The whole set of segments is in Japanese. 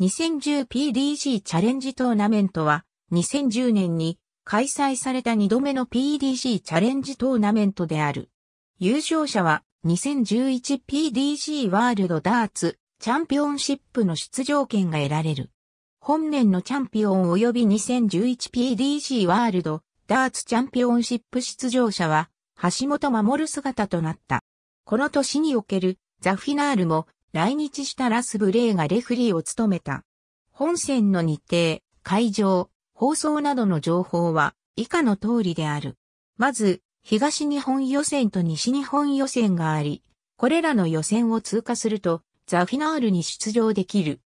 2010PDC チャレンジトーナメントは、2010年に開催された2度目の PDC チャレンジトーナメントである。優勝者は 2011PDC ワールドダーツチャンピオンシップの出場権が得られる。本年のチャンピオン及び 2011PDC ワールドダーツチャンピオンシップ出場者は橋本守る姿となった。この年におけるザ・フィナールも来日したラス・ブレイがレフリーを務めた。本戦の日程、会場、放送などの情報は以下の通りである。まず、東日本予選と西日本予選があり、これらの予選を通過すると、ザ・フィナールに出場できる。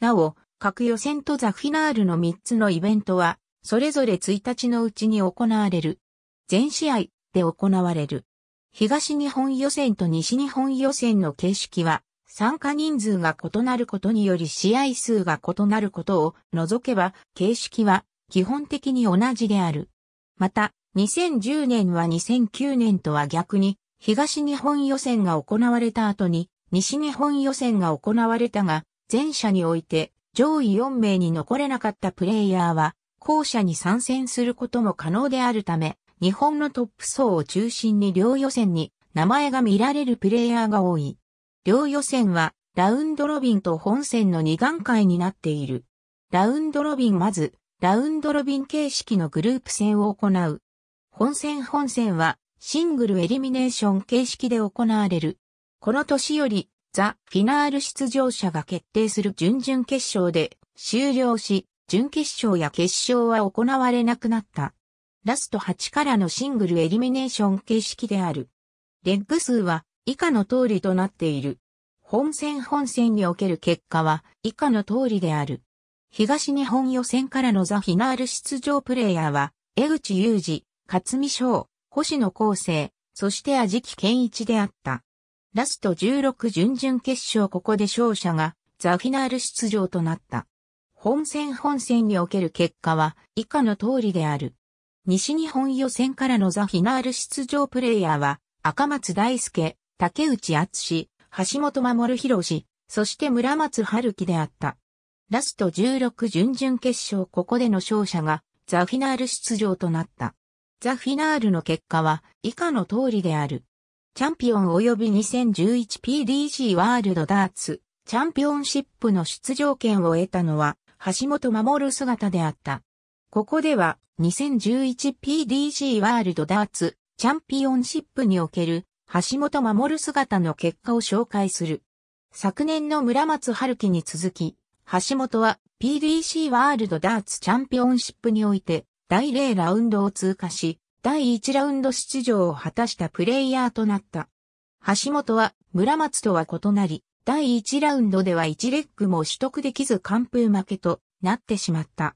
なお、各予選とザ・フィナールの3つのイベントは、それぞれ1日のうちに行われる。全試合で行われる。東日本予選と西日本予選の形式は、参加人数が異なることにより試合数が異なることを除けば、形式は基本的に同じである。また、2010年は2009年とは逆に、東日本予選が行われた後に、西日本予選が行われたが、前者において上位4名に残れなかったプレイヤーは、後者に参戦することも可能であるため、日本のトップ層を中心に両予選に名前が見られるプレイヤーが多い。両予選はラウンドロビンと本戦の2段階になっている。ラウンドロビンまず、ラウンドロビン形式のグループ戦を行う。本戦本戦はシングルエリミネーション形式で行われる。この年よりザ・フィナール出場者が決定する準々決勝で終了し、準決勝や決勝は行われなくなった。ラスト8からのシングルエリミネーション形式である。レッグ数は以下の通りとなっている。本戦本戦における結果は以下の通りである。東日本予選からのザ・フィナール出場プレイヤーは、江口雄二、勝美翔、星野光生、そして味木健一であった。ラスト16準々決勝ここで勝者がザ・フィナール出場となった。本戦本戦における結果は以下の通りである。西日本予選からのザ・フィナール出場プレイヤーは赤松大輔、竹内厚橋本守博そして村松春樹であった。ラスト16準々決勝ここでの勝者がザ・フィナール出場となった。ザ・フィナールの結果は以下の通りである。チャンピオン及び 2011PDG ワールドダーツチャンピオンシップの出場権を得たのは橋本守る姿であった。ここでは 2011PDG ワールドダーツチャンピオンシップにおける橋本守姿の結果を紹介する。昨年の村松春樹に続き、橋本は PDC ワールドダーツチャンピオンシップにおいて第0ラウンドを通過し、第1ラウンド出場を果たしたプレイヤーとなった。橋本は村松とは異なり、第1ラウンドでは1レッグも取得できず完封負けとなってしまった。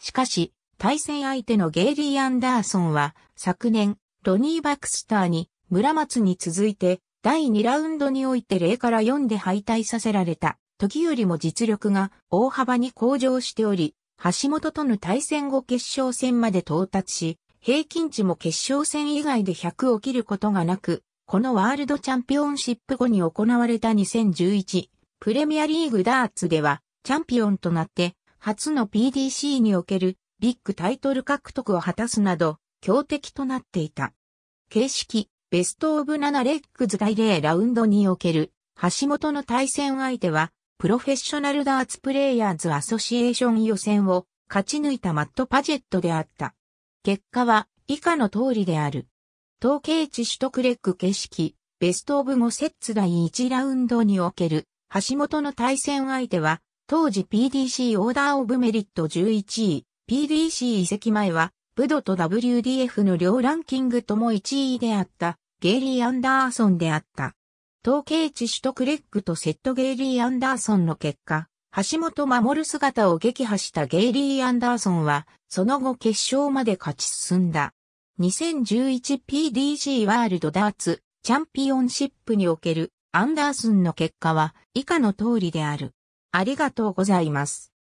しかし、対戦相手のゲイリー・アンダーソンは昨年、ロニー・バクスターに村松に続いて、第2ラウンドにおいて0から4で敗退させられた、時よりも実力が大幅に向上しており、橋本との対戦後決勝戦まで到達し、平均値も決勝戦以外で100を切ることがなく、このワールドチャンピオンシップ後に行われた2011プレミアリーグダーツではチャンピオンとなって初の PDC におけるビッグタイトル獲得を果たすなど強敵となっていた。形式ベストオブ7レッグズ第0ラウンドにおける、橋本の対戦相手は、プロフェッショナルダーツプレイヤーズアソシエーション予選を勝ち抜いたマット・パジェットであった。結果は以下の通りである。統計値取得レッグ形式、ベストオブ5セッツ第1ラウンドにおける橋本の対戦相手は、当時 PDC オーダーオブメリット11位、PDC 移籍前はブドと WDF の両ランキングとも1位であった、ゲイリー・アンダーソンであった。統計値都クレッグとセットゲイリー・アンダーソンの結果、橋本守る姿を撃破したゲイリー・アンダーソンは、その後決勝まで勝ち進んだ。2011PDG ワールドダーツチャンピオンシップにおけるアンダーソンの結果は以下の通りである。ありがとうございます。